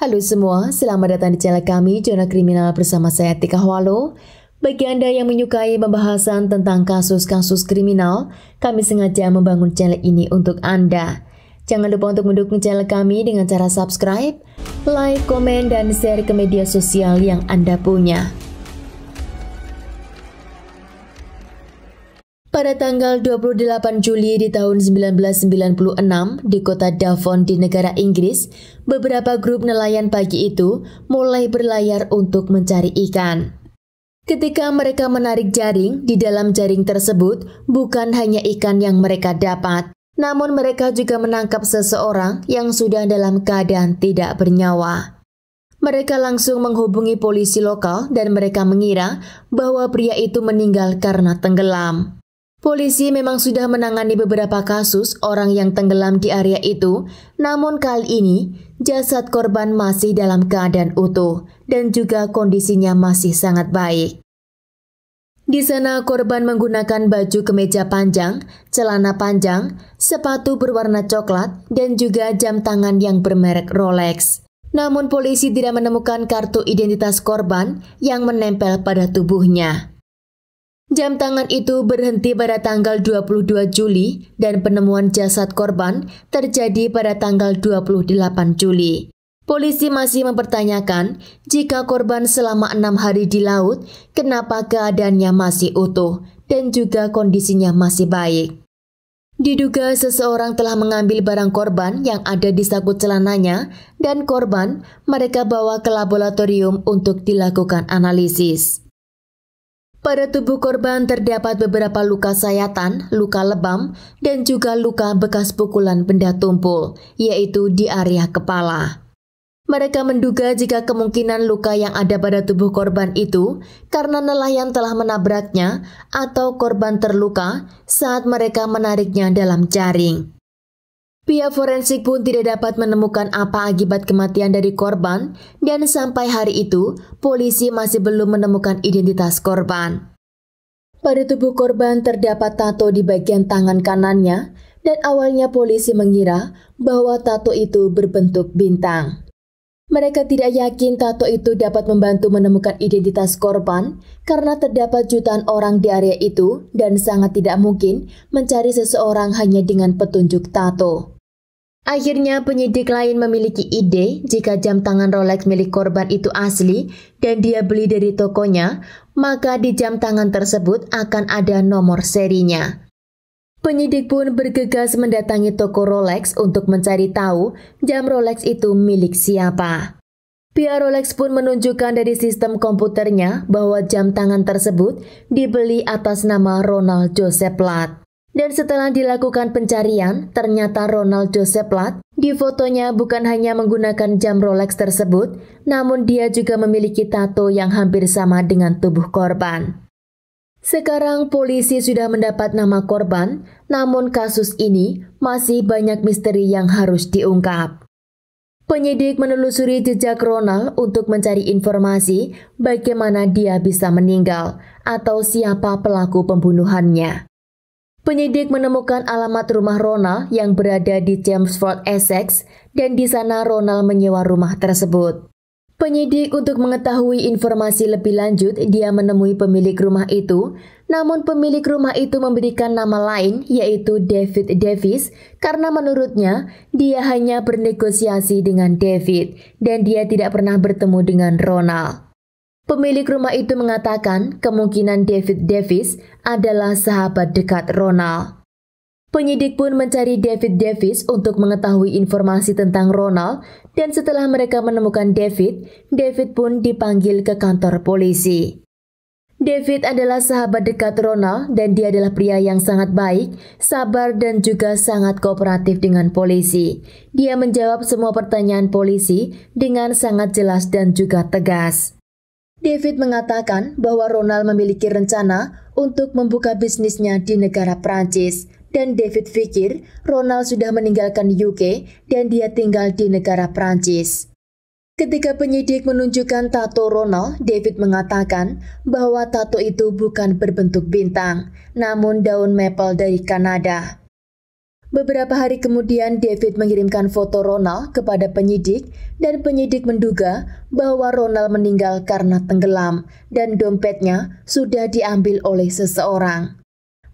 Halo semua, selamat datang di channel kami Jona Kriminal bersama saya Tika Hwalo. Bagi Anda yang menyukai pembahasan tentang kasus-kasus kriminal, kami sengaja membangun channel ini untuk Anda. Jangan lupa untuk mendukung channel kami dengan cara subscribe, like, komen, dan share ke media sosial yang Anda punya. Pada tanggal 28 Juli di tahun 1996 di kota Davon di negara Inggris, beberapa grup nelayan pagi itu mulai berlayar untuk mencari ikan. Ketika mereka menarik jaring, di dalam jaring tersebut bukan hanya ikan yang mereka dapat, namun mereka juga menangkap seseorang yang sudah dalam keadaan tidak bernyawa. Mereka langsung menghubungi polisi lokal dan mereka mengira bahwa pria itu meninggal karena tenggelam. Polisi memang sudah menangani beberapa kasus orang yang tenggelam di area itu, namun kali ini jasad korban masih dalam keadaan utuh dan juga kondisinya masih sangat baik. Di sana korban menggunakan baju kemeja panjang, celana panjang, sepatu berwarna coklat, dan juga jam tangan yang bermerek Rolex. Namun polisi tidak menemukan kartu identitas korban yang menempel pada tubuhnya. Jam tangan itu berhenti pada tanggal 22 Juli dan penemuan jasad korban terjadi pada tanggal 28 Juli. Polisi masih mempertanyakan jika korban selama enam hari di laut, kenapa keadaannya masih utuh dan juga kondisinya masih baik. Diduga seseorang telah mengambil barang korban yang ada di saku celananya dan korban mereka bawa ke laboratorium untuk dilakukan analisis. Pada tubuh korban terdapat beberapa luka sayatan, luka lebam, dan juga luka bekas pukulan benda tumpul, yaitu di area kepala. Mereka menduga jika kemungkinan luka yang ada pada tubuh korban itu karena nelayan telah menabraknya atau korban terluka saat mereka menariknya dalam jaring. Pihak forensik pun tidak dapat menemukan apa akibat kematian dari korban dan sampai hari itu polisi masih belum menemukan identitas korban. Pada tubuh korban terdapat tato di bagian tangan kanannya dan awalnya polisi mengira bahwa tato itu berbentuk bintang. Mereka tidak yakin tato itu dapat membantu menemukan identitas korban karena terdapat jutaan orang di area itu dan sangat tidak mungkin mencari seseorang hanya dengan petunjuk tato. Akhirnya penyidik lain memiliki ide jika jam tangan Rolex milik korban itu asli dan dia beli dari tokonya, maka di jam tangan tersebut akan ada nomor serinya. Penyidik pun bergegas mendatangi toko Rolex untuk mencari tahu jam Rolex itu milik siapa. Pihak Rolex pun menunjukkan dari sistem komputernya bahwa jam tangan tersebut dibeli atas nama Ronald Joseph Platt. Dan setelah dilakukan pencarian, ternyata Ronald Joseph Platt di fotonya bukan hanya menggunakan jam Rolex tersebut, namun dia juga memiliki tato yang hampir sama dengan tubuh korban. Sekarang polisi sudah mendapat nama korban, namun kasus ini masih banyak misteri yang harus diungkap. Penyidik menelusuri jejak Ronald untuk mencari informasi bagaimana dia bisa meninggal atau siapa pelaku pembunuhannya. Penyidik menemukan alamat rumah Ronald yang berada di Chelmsford, Essex, dan di sana Ronald menyewa rumah tersebut. Penyidik untuk mengetahui informasi lebih lanjut, dia menemui pemilik rumah itu, namun pemilik rumah itu memberikan nama lain yaitu David Davis karena menurutnya dia hanya bernegosiasi dengan David dan dia tidak pernah bertemu dengan Ronald. Pemilik rumah itu mengatakan kemungkinan David Davis adalah sahabat dekat Ronald. Penyidik pun mencari David Davis untuk mengetahui informasi tentang Ronald dan setelah mereka menemukan David, David pun dipanggil ke kantor polisi. David adalah sahabat dekat Ronald dan dia adalah pria yang sangat baik, sabar dan juga sangat kooperatif dengan polisi. Dia menjawab semua pertanyaan polisi dengan sangat jelas dan juga tegas. David mengatakan bahwa Ronald memiliki rencana untuk membuka bisnisnya di negara Prancis. Dan David pikir Ronald sudah meninggalkan UK dan dia tinggal di negara Prancis. Ketika penyidik menunjukkan tato Ronald, David mengatakan bahwa tato itu bukan berbentuk bintang, namun daun maple dari Kanada. Beberapa hari kemudian, David mengirimkan foto Ronald kepada penyidik, dan penyidik menduga bahwa Ronald meninggal karena tenggelam dan dompetnya sudah diambil oleh seseorang.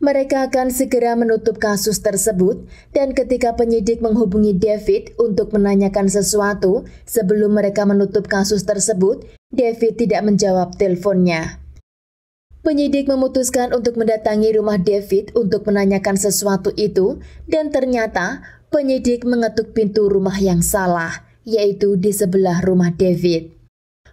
Mereka akan segera menutup kasus tersebut, dan ketika penyidik menghubungi David untuk menanyakan sesuatu sebelum mereka menutup kasus tersebut, David tidak menjawab teleponnya. Penyidik memutuskan untuk mendatangi rumah David untuk menanyakan sesuatu itu dan ternyata penyidik mengetuk pintu rumah yang salah, yaitu di sebelah rumah David.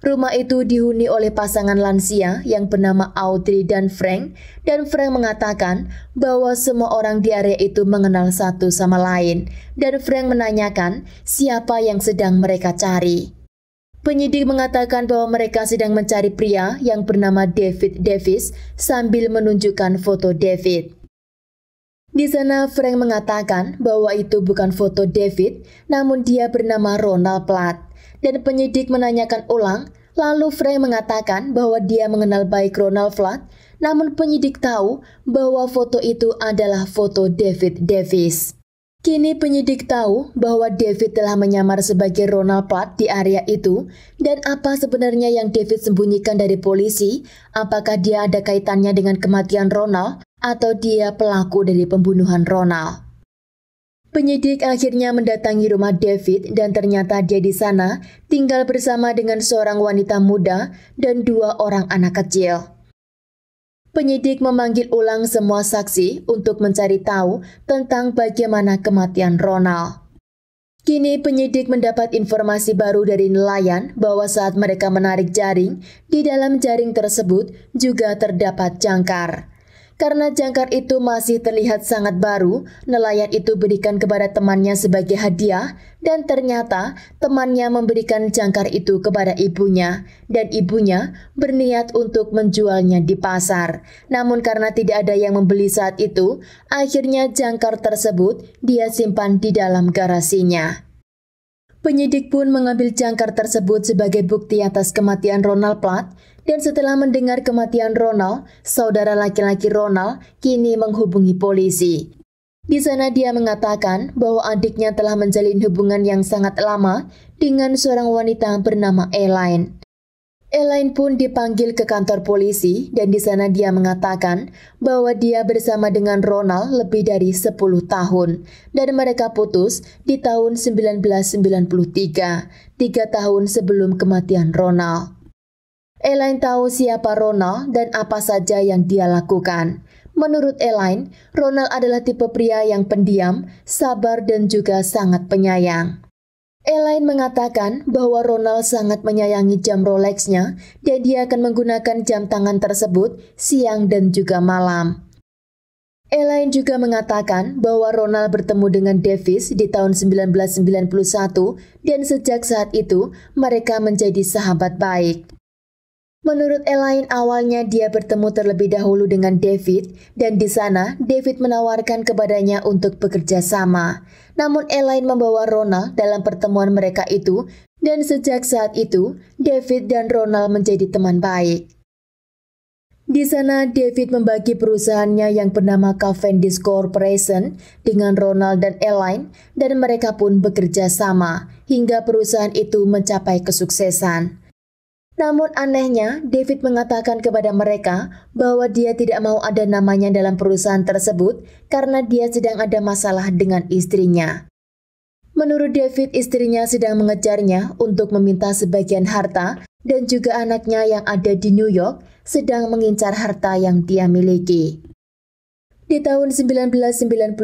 Rumah itu dihuni oleh pasangan lansia yang bernama Audrey dan Frank dan Frank mengatakan bahwa semua orang di area itu mengenal satu sama lain dan Frank menanyakan siapa yang sedang mereka cari. Penyidik mengatakan bahwa mereka sedang mencari pria yang bernama David Davis sambil menunjukkan foto David. Di sana, Frank mengatakan bahwa itu bukan foto David, namun dia bernama Ronald Platt. Dan penyidik menanyakan ulang, lalu Frank mengatakan bahwa dia mengenal baik Ronald Platt, namun penyidik tahu bahwa foto itu adalah foto David Davis. Kini penyidik tahu bahwa David telah menyamar sebagai Ronald Platt di area itu dan apa sebenarnya yang David sembunyikan dari polisi, apakah dia ada kaitannya dengan kematian Ronald atau dia pelaku dari pembunuhan Ronald. Penyidik akhirnya mendatangi rumah David dan ternyata dia di sana tinggal bersama dengan seorang wanita muda dan dua orang anak kecil. Penyidik memanggil ulang semua saksi untuk mencari tahu tentang bagaimana kematian Ronald. Kini penyidik mendapat informasi baru dari nelayan bahwa saat mereka menarik jaring, di dalam jaring tersebut juga terdapat jangkar. Karena jangkar itu masih terlihat sangat baru, nelayan itu berikan kepada temannya sebagai hadiah dan ternyata temannya memberikan jangkar itu kepada ibunya dan ibunya berniat untuk menjualnya di pasar. Namun karena tidak ada yang membeli saat itu, akhirnya jangkar tersebut dia simpan di dalam garasinya. Penyidik pun mengambil jangkar tersebut sebagai bukti atas kematian Ronald Platt dan setelah mendengar kematian Ronald, saudara laki-laki Ronald kini menghubungi polisi. Di sana dia mengatakan bahwa adiknya telah menjalin hubungan yang sangat lama dengan seorang wanita bernama Elaine. Elaine pun dipanggil ke kantor polisi dan di sana dia mengatakan bahwa dia bersama dengan Ronald lebih dari 10 tahun dan mereka putus di tahun 1993, tiga tahun sebelum kematian Ronald. Elaine tahu siapa Ronald dan apa saja yang dia lakukan. Menurut Elaine, Ronald adalah tipe pria yang pendiam, sabar dan juga sangat penyayang. Elaine mengatakan bahwa Ronald sangat menyayangi jam Rolex-nya dan dia akan menggunakan jam tangan tersebut siang dan juga malam. Elaine juga mengatakan bahwa Ronald bertemu dengan Davis di tahun 1991 dan sejak saat itu mereka menjadi sahabat baik. Menurut Elaine, awalnya dia bertemu terlebih dahulu dengan David, dan di sana David menawarkan kepadanya untuk bekerja sama. Namun Elaine membawa Ronald dalam pertemuan mereka itu, dan sejak saat itu, David dan Ronald menjadi teman baik. Di sana, David membagi perusahaannya yang bernama Cavendish Corporation dengan Ronald dan Elaine, dan mereka pun bekerja sama hingga perusahaan itu mencapai kesuksesan. Namun anehnya, David mengatakan kepada mereka bahwa dia tidak mau ada namanya dalam perusahaan tersebut karena dia sedang ada masalah dengan istrinya. Menurut David, istrinya sedang mengejarnya untuk meminta sebagian harta dan juga anaknya yang ada di New York sedang mengincar harta yang dia miliki. Di tahun 1992,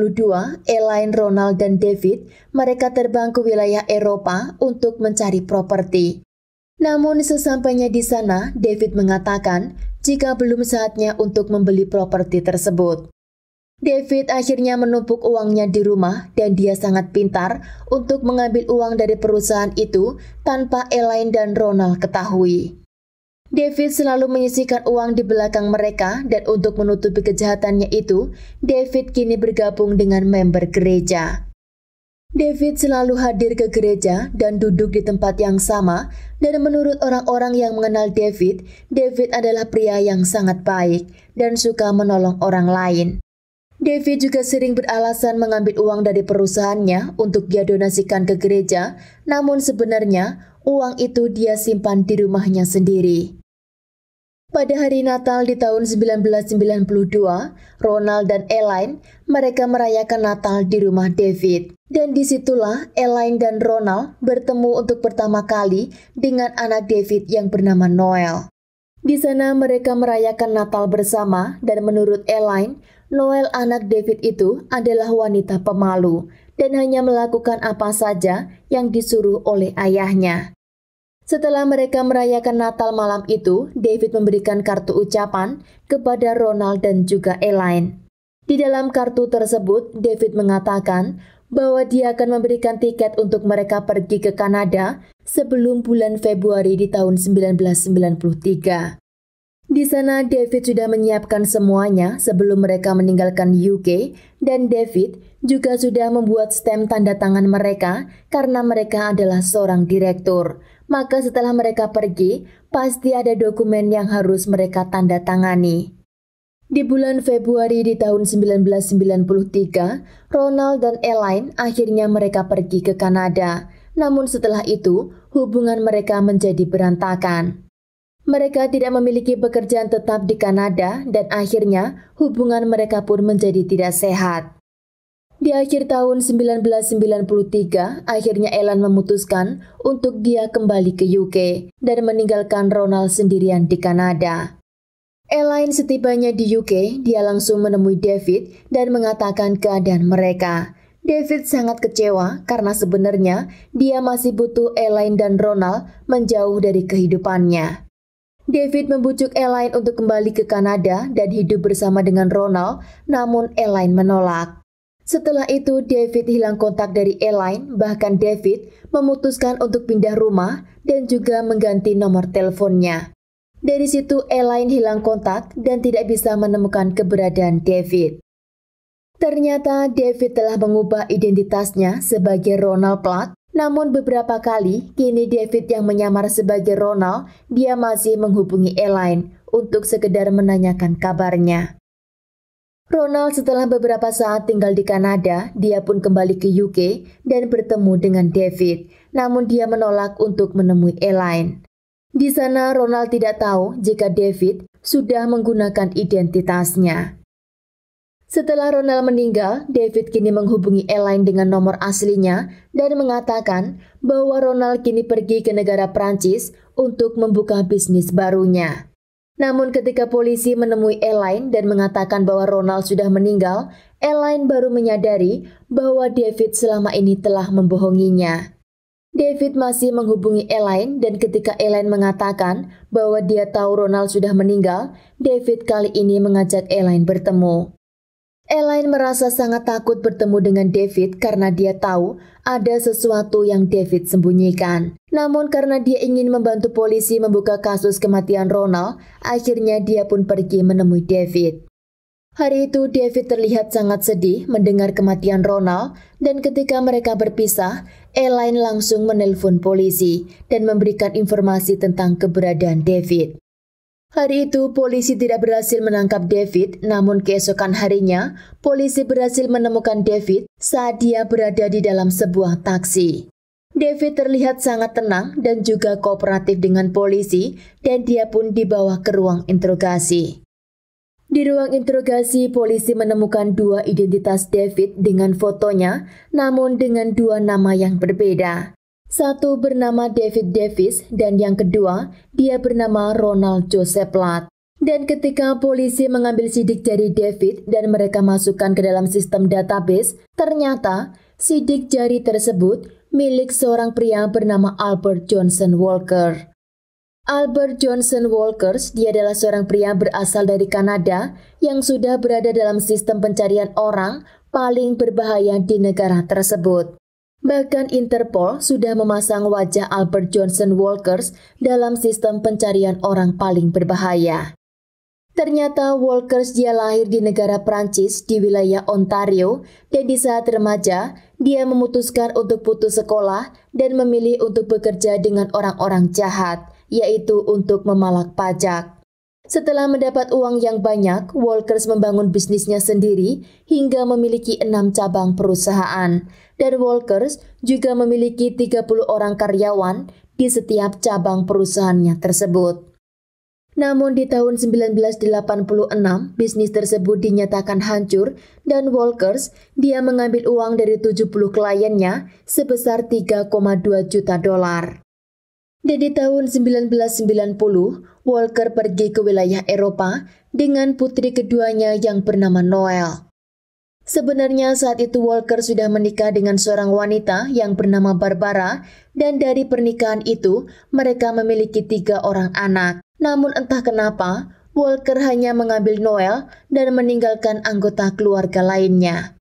Elaine, Ronald, dan David mereka terbang ke wilayah Eropa untuk mencari properti. Namun sesampainya di sana, David mengatakan jika belum saatnya untuk membeli properti tersebut. David akhirnya menumpuk uangnya di rumah dan dia sangat pintar untuk mengambil uang dari perusahaan itu tanpa Elaine dan Ronald ketahui. David selalu menyisihkan uang di belakang mereka dan untuk menutupi kejahatannya itu, David kini bergabung dengan member gereja. David selalu hadir ke gereja dan duduk di tempat yang sama, dan menurut orang-orang yang mengenal David, David adalah pria yang sangat baik dan suka menolong orang lain. David juga sering beralasan mengambil uang dari perusahaannya untuk dia donasikan ke gereja, namun sebenarnya uang itu dia simpan di rumahnya sendiri. Pada hari Natal di tahun 1992, Ronald dan Elaine mereka merayakan Natal di rumah David. Dan disitulah Elaine dan Ronald bertemu untuk pertama kali dengan anak David yang bernama Noel. Di sana mereka merayakan Natal bersama dan menurut Elaine, Noel anak David itu adalah wanita pemalu dan hanya melakukan apa saja yang disuruh oleh ayahnya. Setelah mereka merayakan Natal malam itu, David memberikan kartu ucapan kepada Ronald dan juga Elaine. Di dalam kartu tersebut, David mengatakan bahwa dia akan memberikan tiket untuk mereka pergi ke Kanada sebelum bulan Februari di tahun 1993. Di sana, David sudah menyiapkan semuanya sebelum mereka meninggalkan UK, dan David juga sudah membuat stem tanda tangan mereka karena mereka adalah seorang direktur maka setelah mereka pergi, pasti ada dokumen yang harus mereka tanda tangani. Di bulan Februari di tahun 1993, Ronald dan Elaine akhirnya mereka pergi ke Kanada. Namun setelah itu, hubungan mereka menjadi berantakan. Mereka tidak memiliki pekerjaan tetap di Kanada dan akhirnya hubungan mereka pun menjadi tidak sehat. Di akhir tahun 1993, akhirnya Elan memutuskan untuk dia kembali ke UK dan meninggalkan Ronald sendirian di Kanada. Elaine setibanya di UK, dia langsung menemui David dan mengatakan keadaan mereka. David sangat kecewa karena sebenarnya dia masih butuh Elaine dan Ronald menjauh dari kehidupannya. David membujuk Elaine untuk kembali ke Kanada dan hidup bersama dengan Ronald, namun Elaine menolak. Setelah itu, David hilang kontak dari Elaine, bahkan David memutuskan untuk pindah rumah dan juga mengganti nomor teleponnya. Dari situ, Elaine hilang kontak dan tidak bisa menemukan keberadaan David. Ternyata David telah mengubah identitasnya sebagai Ronald Platt, namun beberapa kali kini David yang menyamar sebagai Ronald, dia masih menghubungi Elaine untuk sekedar menanyakan kabarnya. Ronald setelah beberapa saat tinggal di Kanada, dia pun kembali ke UK dan bertemu dengan David, namun dia menolak untuk menemui Elaine. Di sana Ronald tidak tahu jika David sudah menggunakan identitasnya. Setelah Ronald meninggal, David kini menghubungi Elaine dengan nomor aslinya dan mengatakan bahwa Ronald kini pergi ke negara Prancis untuk membuka bisnis barunya. Namun ketika polisi menemui Elaine dan mengatakan bahwa Ronald sudah meninggal, Elaine baru menyadari bahwa David selama ini telah membohonginya. David masih menghubungi Elaine dan ketika Elaine mengatakan bahwa dia tahu Ronald sudah meninggal, David kali ini mengajak Elaine bertemu. Elaine merasa sangat takut bertemu dengan David karena dia tahu ada sesuatu yang David sembunyikan. Namun karena dia ingin membantu polisi membuka kasus kematian Ronald, akhirnya dia pun pergi menemui David. Hari itu David terlihat sangat sedih mendengar kematian Ronald dan ketika mereka berpisah, Elaine langsung menelpon polisi dan memberikan informasi tentang keberadaan David. Hari itu, polisi tidak berhasil menangkap David, namun keesokan harinya, polisi berhasil menemukan David saat dia berada di dalam sebuah taksi. David terlihat sangat tenang dan juga kooperatif dengan polisi, dan dia pun dibawa ke ruang interogasi. Di ruang interogasi, polisi menemukan dua identitas David dengan fotonya, namun dengan dua nama yang berbeda. Satu bernama David Davis dan yang kedua dia bernama Ronald Joseph Platt. Dan ketika polisi mengambil sidik jari David dan mereka masukkan ke dalam sistem database, ternyata sidik jari tersebut milik seorang pria bernama Albert Johnson Walker. Albert Johnson Walker, dia adalah seorang pria berasal dari Kanada yang sudah berada dalam sistem pencarian orang paling berbahaya di negara tersebut. Bahkan Interpol sudah memasang wajah Albert Johnson Walkers dalam sistem pencarian orang paling berbahaya. Ternyata Walkers dia lahir di negara Prancis di wilayah Ontario dan di saat remaja dia memutuskan untuk putus sekolah dan memilih untuk bekerja dengan orang-orang jahat, yaitu untuk memalak pajak. Setelah mendapat uang yang banyak, Walkers membangun bisnisnya sendiri hingga memiliki enam cabang perusahaan dan Walkers juga memiliki 30 orang karyawan di setiap cabang perusahaannya tersebut. Namun di tahun 1986, bisnis tersebut dinyatakan hancur dan Walkers, dia mengambil uang dari 70 kliennya sebesar 3,2 juta dolar. Dan di tahun 1990, Walker pergi ke wilayah Eropa dengan putri keduanya yang bernama Noel. Sebenarnya saat itu Walker sudah menikah dengan seorang wanita yang bernama Barbara dan dari pernikahan itu mereka memiliki tiga orang anak. Namun entah kenapa, Walker hanya mengambil Noel dan meninggalkan anggota keluarga lainnya.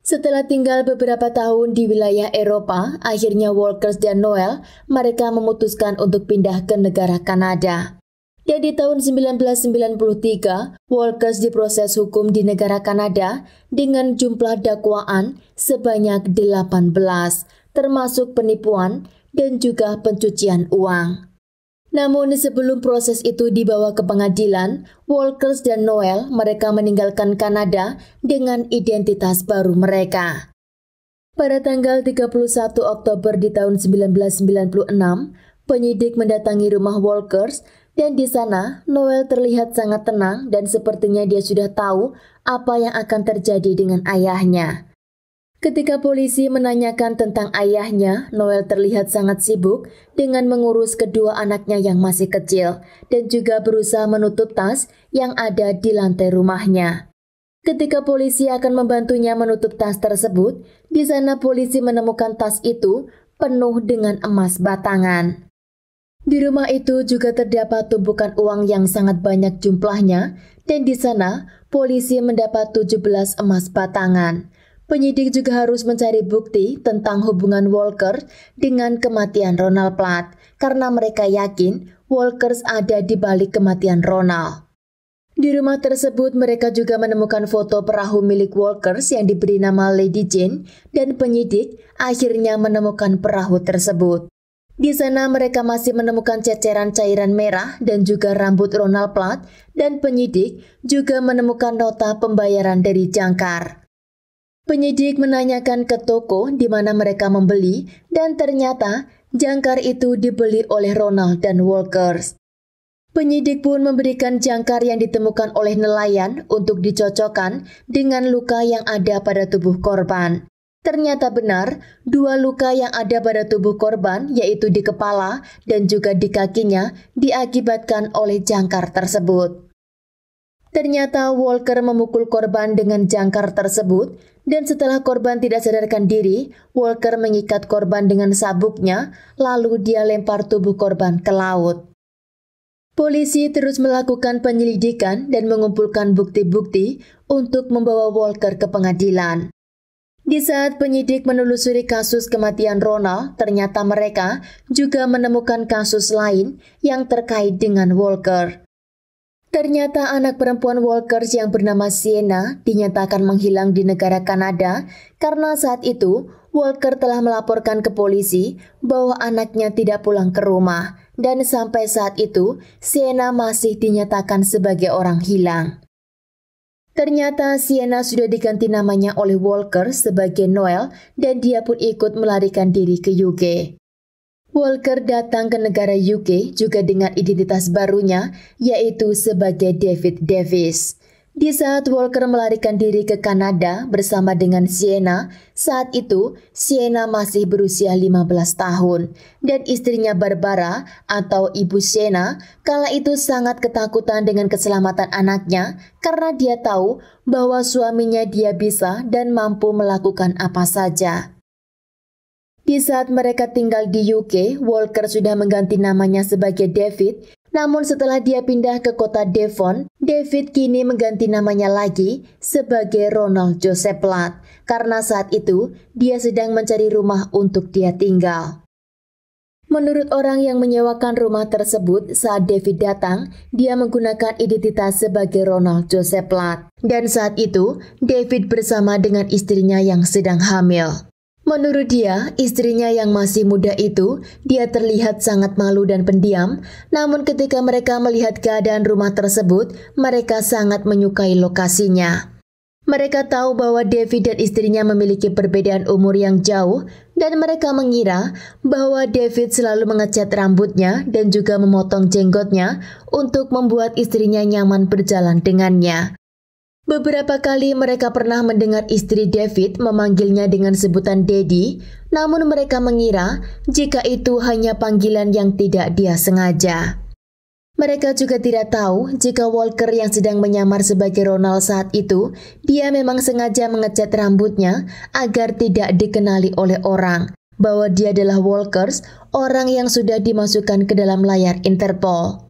Setelah tinggal beberapa tahun di wilayah Eropa, akhirnya Walker dan Noel mereka memutuskan untuk pindah ke negara Kanada di tahun 1993, Walkers diproses hukum di negara Kanada dengan jumlah dakwaan sebanyak 18, termasuk penipuan dan juga pencucian uang. Namun sebelum proses itu dibawa ke pengadilan, Walkers dan Noel mereka meninggalkan Kanada dengan identitas baru mereka. Pada tanggal 31 Oktober di tahun 1996, penyidik mendatangi rumah Walkers dan di sana, Noel terlihat sangat tenang dan sepertinya dia sudah tahu apa yang akan terjadi dengan ayahnya. Ketika polisi menanyakan tentang ayahnya, Noel terlihat sangat sibuk dengan mengurus kedua anaknya yang masih kecil dan juga berusaha menutup tas yang ada di lantai rumahnya. Ketika polisi akan membantunya menutup tas tersebut, di sana polisi menemukan tas itu penuh dengan emas batangan. Di rumah itu juga terdapat tumpukan uang yang sangat banyak jumlahnya dan di sana polisi mendapat 17 emas batangan. Penyidik juga harus mencari bukti tentang hubungan Walker dengan kematian Ronald Platt karena mereka yakin Walkers ada di balik kematian Ronald. Di rumah tersebut mereka juga menemukan foto perahu milik Walkers yang diberi nama Lady Jane dan penyidik akhirnya menemukan perahu tersebut. Di sana mereka masih menemukan ceceran cairan merah dan juga rambut Ronald Platt dan penyidik juga menemukan nota pembayaran dari Jangkar. Penyidik menanyakan ke toko di mana mereka membeli dan ternyata Jangkar itu dibeli oleh Ronald dan Walkers. Penyidik pun memberikan jangkar yang ditemukan oleh nelayan untuk dicocokkan dengan luka yang ada pada tubuh korban. Ternyata benar, dua luka yang ada pada tubuh korban, yaitu di kepala dan juga di kakinya, diakibatkan oleh jangkar tersebut. Ternyata Walker memukul korban dengan jangkar tersebut, dan setelah korban tidak sadarkan diri, Walker mengikat korban dengan sabuknya, lalu dia lempar tubuh korban ke laut. Polisi terus melakukan penyelidikan dan mengumpulkan bukti-bukti untuk membawa Walker ke pengadilan. Di saat penyidik menelusuri kasus kematian Rona, ternyata mereka juga menemukan kasus lain yang terkait dengan Walker. Ternyata anak perempuan Walker yang bernama Sienna dinyatakan menghilang di negara Kanada karena saat itu Walker telah melaporkan ke polisi bahwa anaknya tidak pulang ke rumah dan sampai saat itu Sienna masih dinyatakan sebagai orang hilang. Ternyata Sienna sudah diganti namanya oleh Walker sebagai Noel dan dia pun ikut melarikan diri ke UK. Walker datang ke negara UK juga dengan identitas barunya, yaitu sebagai David Davis. Di saat Walker melarikan diri ke Kanada bersama dengan Sienna, saat itu Sienna masih berusia 15 tahun dan istrinya Barbara atau ibu Sienna kala itu sangat ketakutan dengan keselamatan anaknya karena dia tahu bahwa suaminya dia bisa dan mampu melakukan apa saja. Di saat mereka tinggal di UK, Walker sudah mengganti namanya sebagai David namun setelah dia pindah ke kota Devon, David kini mengganti namanya lagi sebagai Ronald Joseph Platt karena saat itu dia sedang mencari rumah untuk dia tinggal. Menurut orang yang menyewakan rumah tersebut, saat David datang, dia menggunakan identitas sebagai Ronald Joseph Platt. Dan saat itu, David bersama dengan istrinya yang sedang hamil. Menurut dia, istrinya yang masih muda itu, dia terlihat sangat malu dan pendiam. Namun, ketika mereka melihat keadaan rumah tersebut, mereka sangat menyukai lokasinya. Mereka tahu bahwa Devi dan istrinya memiliki perbedaan umur yang jauh, dan mereka mengira bahwa David selalu mengecat rambutnya dan juga memotong jenggotnya untuk membuat istrinya nyaman berjalan dengannya. Beberapa kali mereka pernah mendengar istri David memanggilnya dengan sebutan Dedi, namun mereka mengira jika itu hanya panggilan yang tidak dia sengaja. Mereka juga tidak tahu jika Walker yang sedang menyamar sebagai Ronald saat itu, dia memang sengaja mengecat rambutnya agar tidak dikenali oleh orang bahwa dia adalah Walkers, orang yang sudah dimasukkan ke dalam layar Interpol.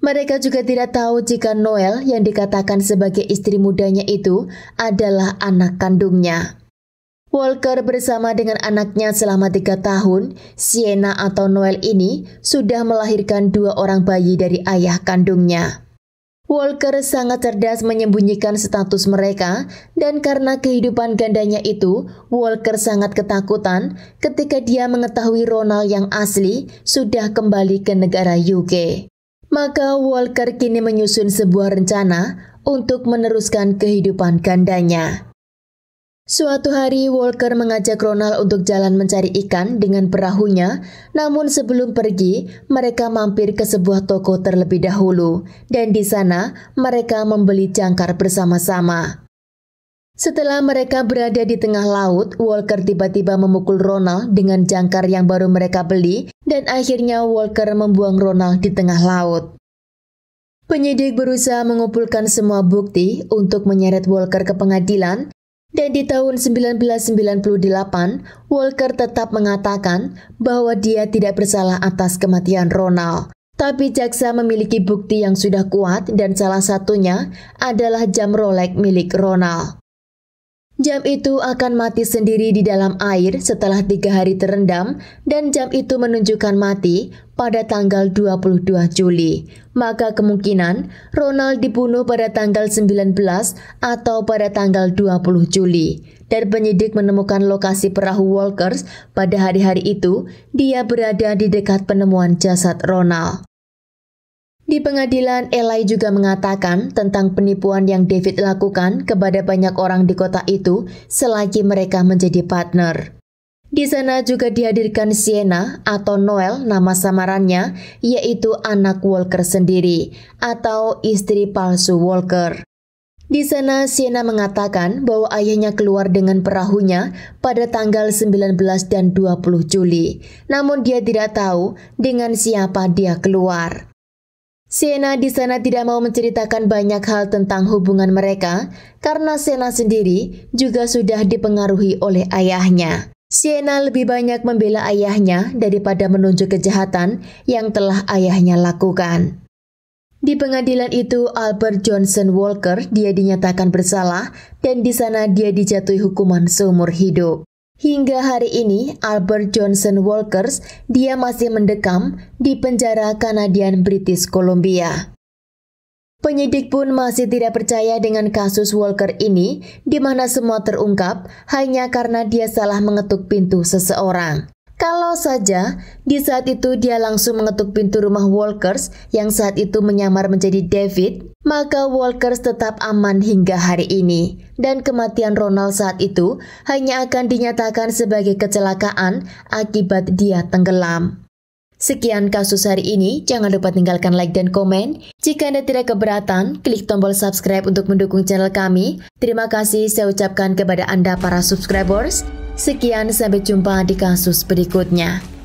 Mereka juga tidak tahu jika Noel yang dikatakan sebagai istri mudanya itu adalah anak kandungnya. Walker bersama dengan anaknya selama tiga tahun, Sienna atau Noel ini sudah melahirkan dua orang bayi dari ayah kandungnya. Walker sangat cerdas menyembunyikan status mereka dan karena kehidupan gandanya itu, Walker sangat ketakutan ketika dia mengetahui Ronald yang asli sudah kembali ke negara UK. Maka Walker kini menyusun sebuah rencana untuk meneruskan kehidupan gandanya. Suatu hari Walker mengajak Ronald untuk jalan mencari ikan dengan perahunya, namun sebelum pergi mereka mampir ke sebuah toko terlebih dahulu dan di sana mereka membeli jangkar bersama-sama. Setelah mereka berada di tengah laut, Walker tiba-tiba memukul Ronald dengan jangkar yang baru mereka beli dan akhirnya Walker membuang Ronald di tengah laut. Penyidik berusaha mengumpulkan semua bukti untuk menyeret Walker ke pengadilan dan di tahun 1998, Walker tetap mengatakan bahwa dia tidak bersalah atas kematian Ronald. Tapi jaksa memiliki bukti yang sudah kuat dan salah satunya adalah jam Rolex milik Ronald. Jam itu akan mati sendiri di dalam air setelah tiga hari terendam dan jam itu menunjukkan mati pada tanggal 22 Juli. Maka kemungkinan Ronald dibunuh pada tanggal 19 atau pada tanggal 20 Juli. Dan penyidik menemukan lokasi perahu Walkers pada hari-hari itu, dia berada di dekat penemuan jasad Ronald. Di pengadilan, Eli juga mengatakan tentang penipuan yang David lakukan kepada banyak orang di kota itu selagi mereka menjadi partner. Di sana juga dihadirkan Sienna atau Noel nama samarannya, yaitu anak Walker sendiri atau istri palsu Walker. Di sana Sienna mengatakan bahwa ayahnya keluar dengan perahunya pada tanggal 19 dan 20 Juli. Namun dia tidak tahu dengan siapa dia keluar. Sienna di sana tidak mau menceritakan banyak hal tentang hubungan mereka karena Sienna sendiri juga sudah dipengaruhi oleh ayahnya. Sienna lebih banyak membela ayahnya daripada menunjuk kejahatan yang telah ayahnya lakukan. Di pengadilan itu, Albert Johnson Walker dia dinyatakan bersalah dan di sana dia dijatuhi hukuman seumur hidup. Hingga hari ini, Albert Johnson Walkers, dia masih mendekam di penjara Kanadian British Columbia. Penyidik pun masih tidak percaya dengan kasus Walker ini, di mana semua terungkap hanya karena dia salah mengetuk pintu seseorang. Kalau saja di saat itu dia langsung mengetuk pintu rumah Walkers yang saat itu menyamar menjadi David, maka Walkers tetap aman hingga hari ini. Dan kematian Ronald saat itu hanya akan dinyatakan sebagai kecelakaan akibat dia tenggelam. Sekian kasus hari ini, jangan lupa tinggalkan like dan komen. Jika Anda tidak keberatan, klik tombol subscribe untuk mendukung channel kami. Terima kasih saya ucapkan kepada Anda para subscribers. Sekian sampai jumpa di kasus berikutnya.